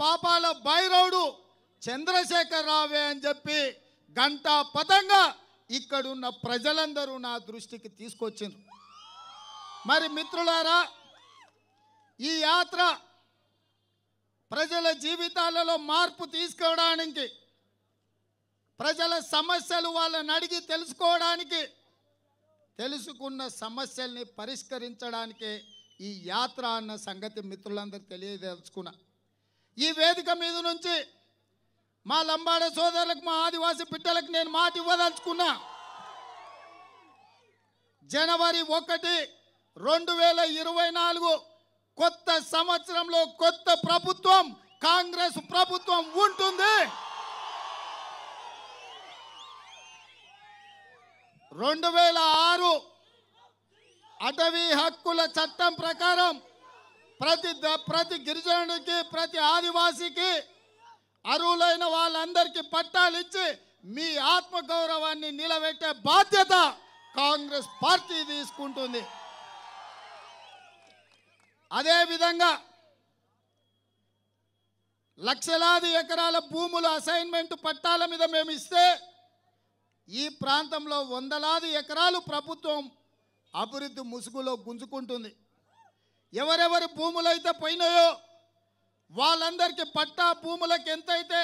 పాపాల బైరవుడు చంద్రశేఖర్ రావే అని చెప్పి గంట పదంగా ఇక్కడున్న ప్రజలందరూ నా దృష్టికి తీసుకొచ్చింది మరి మిత్రులారా ఈ యాత్ర ప్రజల జీవితాలలో మార్పు తీసుకోవడానికి ప్రజల సమస్యలు వాళ్ళని అడిగి తెలుసుకోవడానికి తెలుసుకున్న సమస్యల్ని పరిష్కరించడానికి ఈ యాత్ర అన్న సంగతి మిత్రులందరూ తెలియదలుచుకున్నాను ఈ వేదిక మీద నుంచి మా లంబాడ సోదరులకు మా ఆదివాసీ పిట్టలకు నేను మాట ఇవ్వదలుచుకున్నా జనవరి ఒకటి రెండు వేల ఇరవై నాలుగు కొత్త సంవత్సరంలో కొత్త ప్రభుత్వం కాంగ్రెస్ ప్రభుత్వం ఉంటుంది రెండు వేల ఆరు అటవీ హక్కుల చట్టం ప్రకారం ప్రతి ప్రతి గిరిజనుడికి ప్రతి ఆదివాసికి అరువులైన వాళ్ళందరికీ పట్టాలు ఇచ్చి మీ ఆత్మగౌరవాన్ని నిలబెట్టే బాధ్యత కాంగ్రెస్ పార్టీ తీసుకుంటుంది అదేవిధంగా లక్షలాది ఎకరాల భూములు అసైన్మెంట్ పట్టాల మీద మేము ఇస్తే ఈ ప్రాంతంలో వందలాది ఎకరాలు ప్రభుత్వం అభివృద్ధి ముసుగులో గుంజుకుంటుంది ఎవరెవరి భూములైతే పోయినాయో వాళ్ళందరికీ పట్టా భూములకు ఎంతైతే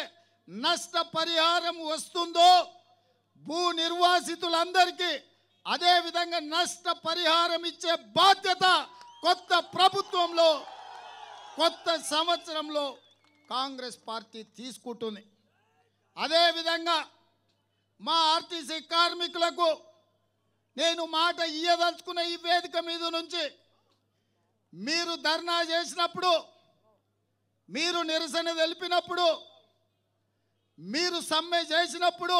నష్ట పరిహారం వస్తుందో భూ నిర్వాసితులందరికీ అదేవిధంగా నష్ట పరిహారం ఇచ్చే బాధ్యత కొత్త ప్రభుత్వంలో కొత్త సంవత్సరంలో కాంగ్రెస్ పార్టీ తీసుకుంటుంది అదేవిధంగా మా ఆర్టీసీ కార్మికులకు నేను మాట ఇయ్యదలుచుకున్న ఈ వేదిక మీద నుంచి మీరు ధర్నా చేసినప్పుడు మీరు నిరసన తెలిపినప్పుడు మీరు సమ్మె చేసినప్పుడు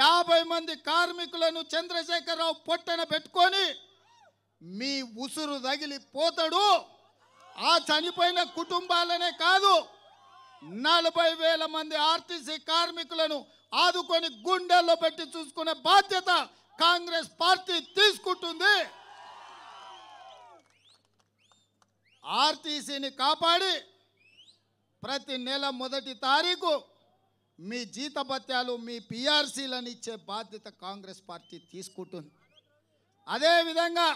యాభై మంది కార్మికులను చంద్రశేఖరరావు పొట్టన పెట్టుకొని మీ ఉసురు తగిలిపోతాడు ఆ చనిపోయిన కుటుంబాలనే కాదు నలభై వేల మంది ఆర్టీసీ కార్మికులను ఆదుకొని గుండెల్లో పెట్టి చూసుకునే బాధ్యత కాంగ్రెస్ పార్టీ తీసుకుంటుంది ఆర్టీసీని కాపాడి ప్రతి నెల మొదటి తారీఖు మీ జీతభత్యాలు మీ పిఆర్సీలను ఇచ్చే బాధ్యత కాంగ్రెస్ పార్టీ తీసుకుంటుంది అదేవిధంగా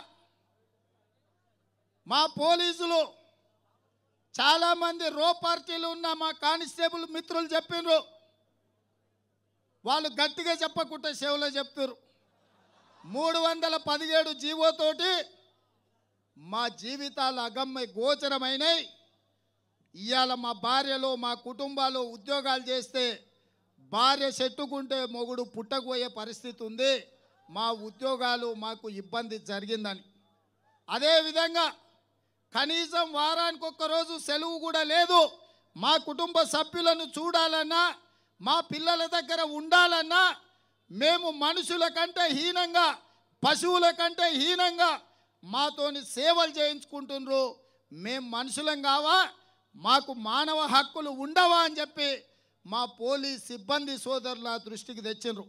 మా పోలీసులు చాలామంది రో పార్టీలు ఉన్న మా కానిస్టేబుల్ మిత్రులు చెప్పిండ్రు వాళ్ళు గట్టిగా చెప్పకుండా సేవలో చెప్తారు మూడు వందల పదిహేడు జీవోతోటి మా జీవితాలు అగమ్య గోచరమైనవి ఇవాళ మా భార్యలో మా కుటుంబాలు ఉద్యోగాలు చేస్తే భార్య చెట్టుకుంటే మొగుడు పుట్టకపోయే పరిస్థితి ఉంది మా ఉద్యోగాలు మాకు ఇబ్బంది జరిగిందని అదేవిధంగా కనీసం వారానికి ఒక్కరోజు సెలవు కూడా లేదు మా కుటుంబ సభ్యులను చూడాలన్నా మా పిల్లల దగ్గర ఉండాలన్నా మేము మనుషుల కంటే హీనంగా పశువుల కంటే హీనంగా మాతోని సేవలు చేయించుకుంటున్నారు మేం మనుషులం కావా మాకు మానవ హక్కులు ఉండవా అని చెప్పి మా పోలీస్ సిబ్బంది సోదరుల దృష్టికి తెచ్చిండ్రు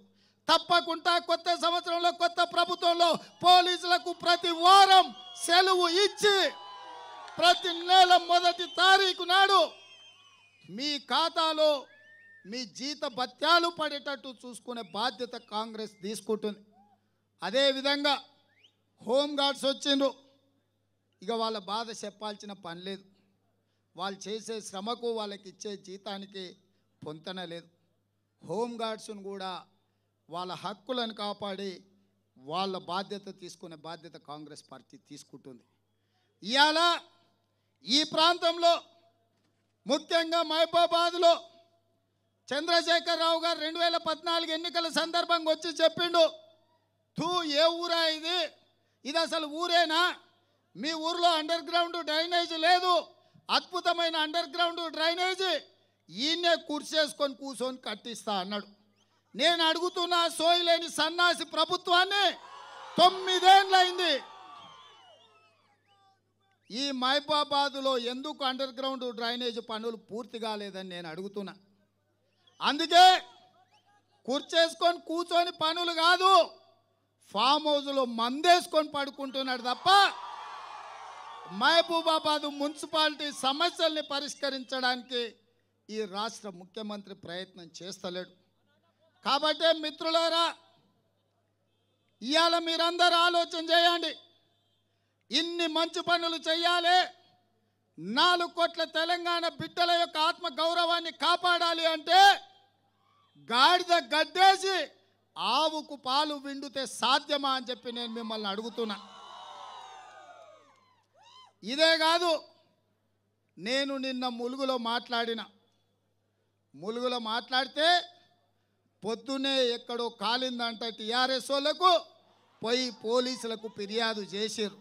తప్పకుండా కొత్త సంవత్సరంలో కొత్త ప్రభుత్వంలో పోలీసులకు ప్రతి వారం సెలవు ఇచ్చి ప్రతి నెల మొదటి తారీఖు నాడు మీ ఖాతాలో మీ జీత భత్యాలు పడేటట్టు చూసుకునే బాధ్యత కాంగ్రెస్ తీసుకుంటుంది అదేవిధంగా హోమ్ గార్డ్స్ వచ్చిండ్రు ఇక వాళ్ళ బాధ చెప్పాల్సిన పని లేదు వాళ్ళు చేసే శ్రమకు వాళ్ళకి ఇచ్చే జీతానికి పొంతన లేదు హోమ్ గార్డ్స్ను కూడా వాళ్ళ హక్కులను కాపాడి వాళ్ళ బాధ్యత తీసుకునే బాధ్యత కాంగ్రెస్ పార్టీ తీసుకుంటుంది ఇవాళ ఈ ప్రాంతంలో ముఖ్యంగా మహబూబాబాద్లో రావు గారు రెండు వేల పద్నాలుగు ఎన్నికల సందర్భంగా వచ్చి చెప్పిండు తూ ఏ ఊరా ఇది ఇది అసలు ఊరేనా మీ ఊర్లో అండర్ గ్రౌండ్ డ్రైనేజ్ లేదు అద్భుతమైన అండర్ గ్రౌండ్ డ్రైనేజ్ ఈయన్నే కుర్చేసుకొని కూర్చొని కట్టిస్తా అన్నాడు నేను అడుగుతున్న సోయలేని సన్నాసి ప్రభుత్వాన్ని తొమ్మిదేళ్ళైంది ఈ మైబాబాదులో ఎందుకు అండర్ గ్రౌండ్ డ్రైనేజ్ పనులు పూర్తి కాలేదని నేను అడుగుతున్నా అందుకే కుర్చేసుకొని కూర్చొని పనులు కాదు ఫామ్ హౌస్లో మందేసుకొని పడుకుంటున్నాడు తప్ప మహబూబాబాద్ మున్సిపాలిటీ సమస్యల్ని పరిష్కరించడానికి ఈ రాష్ట్ర ముఖ్యమంత్రి ప్రయత్నం చేస్తలేడు కాబట్టే మిత్రులారా ఇవాళ మీరందరూ ఆలోచన చేయండి ఇన్ని మంచి పనులు చేయాలి నాలుగు కోట్ల తెలంగాణ బిడ్డల యొక్క ఆత్మ గౌరవాన్ని కాపాడాలి అంటే గాడిద గడ్డేసి ఆవుకు పాలు విండితే సాధ్యమా అని చెప్పి నేను మిమ్మల్ని అడుగుతున్నా ఇదే కాదు నేను నిన్న ములుగులో మాట్లాడిన ములుగులో మాట్లాడితే పొద్దునే ఎక్కడో కాలిందంట టీఆర్ఎస్ వాళ్ళకు పోయి పోలీసులకు ఫిర్యాదు చేశారు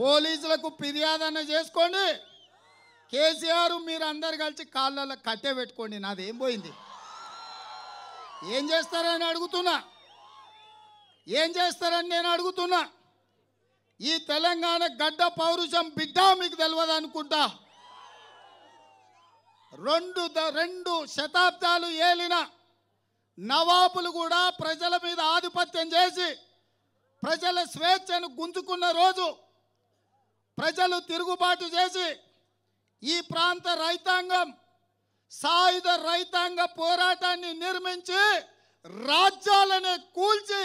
పోలీసులకు ఫిర్యాదు అన్న చేసుకోండి కేసీఆర్ మీరు అందరు కలిసి కాళ్ళలో కట్టె పెట్టుకోండి నాదేం పోయింది ఏం చేస్తారని అడుగుతున్నా ఏం చేస్తారని నేను అడుగుతున్నా ఈ తెలంగాణ గడ్డ పౌరుషం బిడ్డ మీకు తెలియదు అనుకుంటా రెండు రెండు శతాబ్దాలు ఏలిన నవాబులు కూడా ప్రజల మీద ఆధిపత్యం చేసి ప్రజల స్వేచ్ఛను గుంజుకున్న రోజు ప్రజలు తిరుగుబాటు చేసి ఈ ప్రాంత రైతాంగం సాయుధ రైతాంగ పోరాటాన్ని నిర్మించి రాజ్యాలని కూల్చి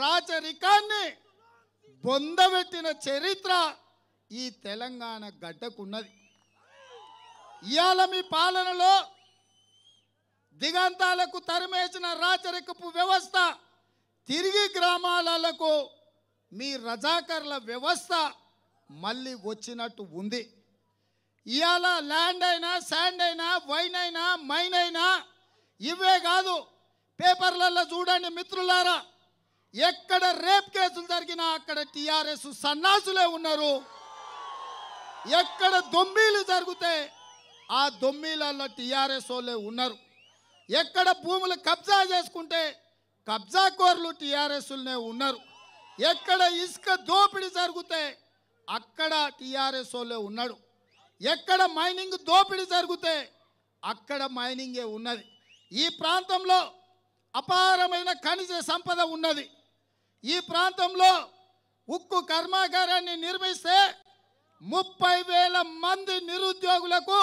రాచరికాన్ని బొందబెట్టిన చరిత్ర ఈ తెలంగాణ గడ్డకున్నది ఇవాళ మీ పాలనలో దిగంతాలకు తరిమేసిన రాచరికపు వ్యవస్థ తిరిగి గ్రామాలకు మీ రజాకర్ల వ్యవస్థ మళ్ళీ వచ్చినట్టు ఉంది ఇవాళ ల్యాండ్ అయినా శాండ్ అయినా వైన్ అయినా మైన్ అయినా ఇవే కాదు పేపర్లలో చూడండి మిత్రులారా ఎక్కడ రేప్ కేసులు జరిగినా అక్కడ టీఆర్ఎస్ సన్నాసులే ఉన్నారు ఎక్కడ దొమ్మీలు జరిగితే ఆ దొమ్మీలలో టీఆర్ఎస్ వాళ్ళే ఉన్నారు ఎక్కడ భూములు కబ్జా చేసుకుంటే కబ్జాకోర్లు టీఆర్ఎస్లనే ఉన్నారు ఎక్కడ ఇసుక దోపిడీ జరిగితే అక్కడ టీఆర్ఎస్ వాళ్ళే ఉన్నాడు ఎక్కడ మైనింగ్ దోపిడీ జరిగితే అక్కడ మైనింగే ఉన్నది ఈ ప్రాంతంలో అపారమైన ఖనిజ సంపద ఉన్నది ఈ ప్రాంతంలో ఉక్కు కర్మాగారాన్ని నిర్మిస్తే ముప్పై వేల మంది నిరుద్యోగులకు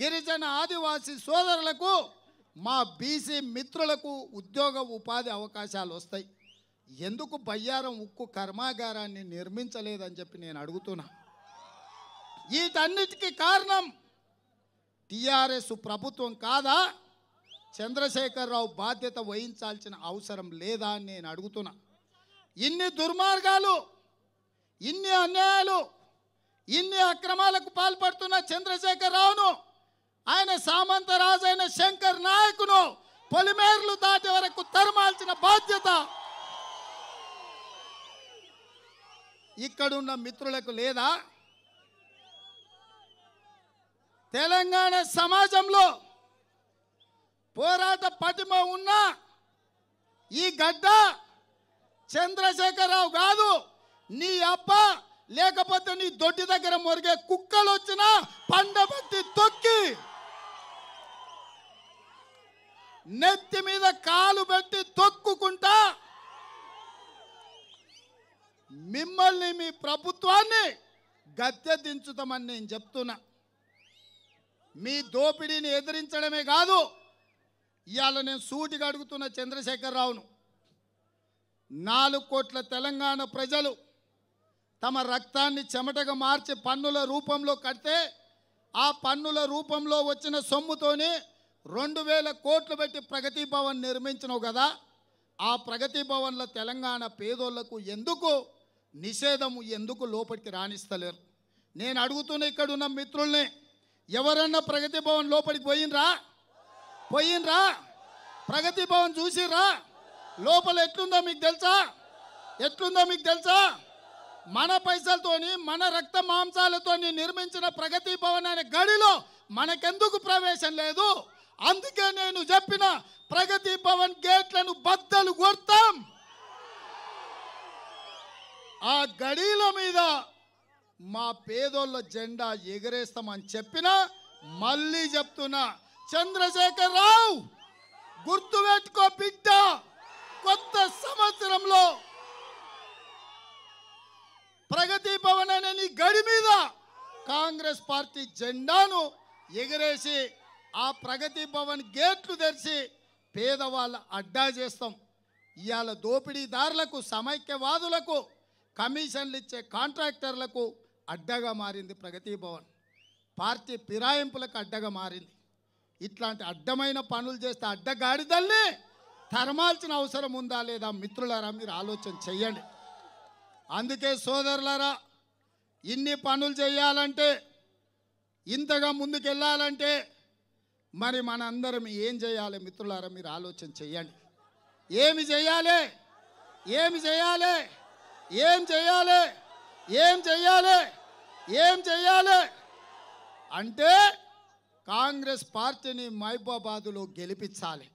గిరిజన ఆదివాసీ సోదరులకు మా బీసీ మిత్రులకు ఉద్యోగ ఉపాధి అవకాశాలు వస్తాయి ఎందుకు బయ్యారం ఉక్కు కర్మాగారాన్ని నిర్మించలేదని చెప్పి నేను అడుగుతున్నా వీటన్నిటికీ కారణం టీఆర్ఎస్ ప్రభుత్వం కాదా చంద్రశేఖరరావు బాధ్యత వహించాల్సిన అవసరం లేదా అని నేను అడుగుతున్నా ఇన్ని దుర్మార్గాలు ఇన్ని అన్యాయాలు ఇన్ని అక్రమాలకు పాల్పడుతున్న చంద్రశేఖరరావును ఆయన సామంత రాజైన శంకర్ నాయకును పొలిమేర్లు దాటే వరకు తరమాల్సిన బాధ్యత ఇక్కడున్న మిత్రులకు లేదా తెలంగాణ సమాజంలో పోరాట పటిమ ఉన్న ఈ గడ్డ చంద్రశేఖరరావు కాదు నీ అప్ప లేకపోతే నీ దొడ్డి దగ్గర మొరిగే కుక్కలు వచ్చిన పండబత్తి తొక్కి నెత్తి మీద కాలు పెట్టి తొక్కుకుంటా మిమ్మల్ని మీ ప్రభుత్వాన్ని గద్దె దించుతామని నేను చెప్తున్నా మీ దోపిడీని ఎదిరించడమే కాదు ఇవాళ నేను సూటిగా అడుగుతున్న చంద్రశేఖరరావును నాలుగు కోట్ల తెలంగాణ ప్రజలు తమ రక్తాన్ని చెమటగా మార్చి పన్నుల రూపంలో కడితే ఆ పన్నుల రూపంలో వచ్చిన సొమ్ముతోనే రెండు వేల కోట్లు పెట్టి ప్రగతి భవన్ నిర్మించినావు కదా ఆ ప్రగతి భవన్లో తెలంగాణ పేదోళ్లకు ఎందుకు నిషేధము ఎందుకు లోపలికి రాణిస్తలేరు నేను అడుగుతున్న ఇక్కడున్న మిత్రుల్ని ఎవరన్నా ప్రగతి భవన్ లోపలికి పోయినరా పోయినరా ప్రగతి భవన్ చూసిరా లోపల ఎట్లుందో మీకు తెలుసా ఎట్లుందో మీకు తెలుసా మన పైసలతోని మన రక్త మాంసాలతోని నిర్మించిన ప్రగతి భవన్ అనే గడిలో మనకెందుకు ప్రవేశం లేదు అందుకే నేను చెప్పిన ప్రగతి భవన్ గేట్లను బద్దలు కొడతాం ఆ గడిల మీద మా పేదోళ్ళ జెండా ఎగరేస్తామని చెప్పినా మళ్ళీ చెప్తున్నా చంద్రశేఖర్ రావు పెట్టుకో బిడ్డ కొత్త సంవత్సరంలో ప్రగతి భవన్ అనే నీ గడి మీద కాంగ్రెస్ పార్టీ జెండాను ఎగరేసి ఆ ప్రగతి భవన్ గేట్లు తెరిచి పేదవాళ్ళ అడ్డా చేస్తాం ఇవాళ దోపిడీదారులకు సమైక్యవాదులకు కమిషన్లు ఇచ్చే కాంట్రాక్టర్లకు అడ్డగా మారింది ప్రగతి భవన్ పార్టీ ఫిరాయింపులకు అడ్డగా మారింది ఇట్లాంటి అడ్డమైన పనులు చేస్తే అడ్డగాడిదల్లే తరమాల్సిన అవసరం ఉందా లేదా మిత్రులారా మీరు ఆలోచన చెయ్యండి అందుకే సోదరులారా ఇన్ని పనులు చేయాలంటే ఇంతగా ముందుకెళ్ళాలంటే మరి మనందరం ఏం చేయాలి మిత్రులారా మీరు ఆలోచన చెయ్యండి ఏమి చేయాలి ఏమి చేయాలి ఏం చేయాలి ఏం చేయాలి ఏం చేయాలి అంటే కాంగ్రెస్ పార్టీని మైబాబాదులో గెలిపించాలి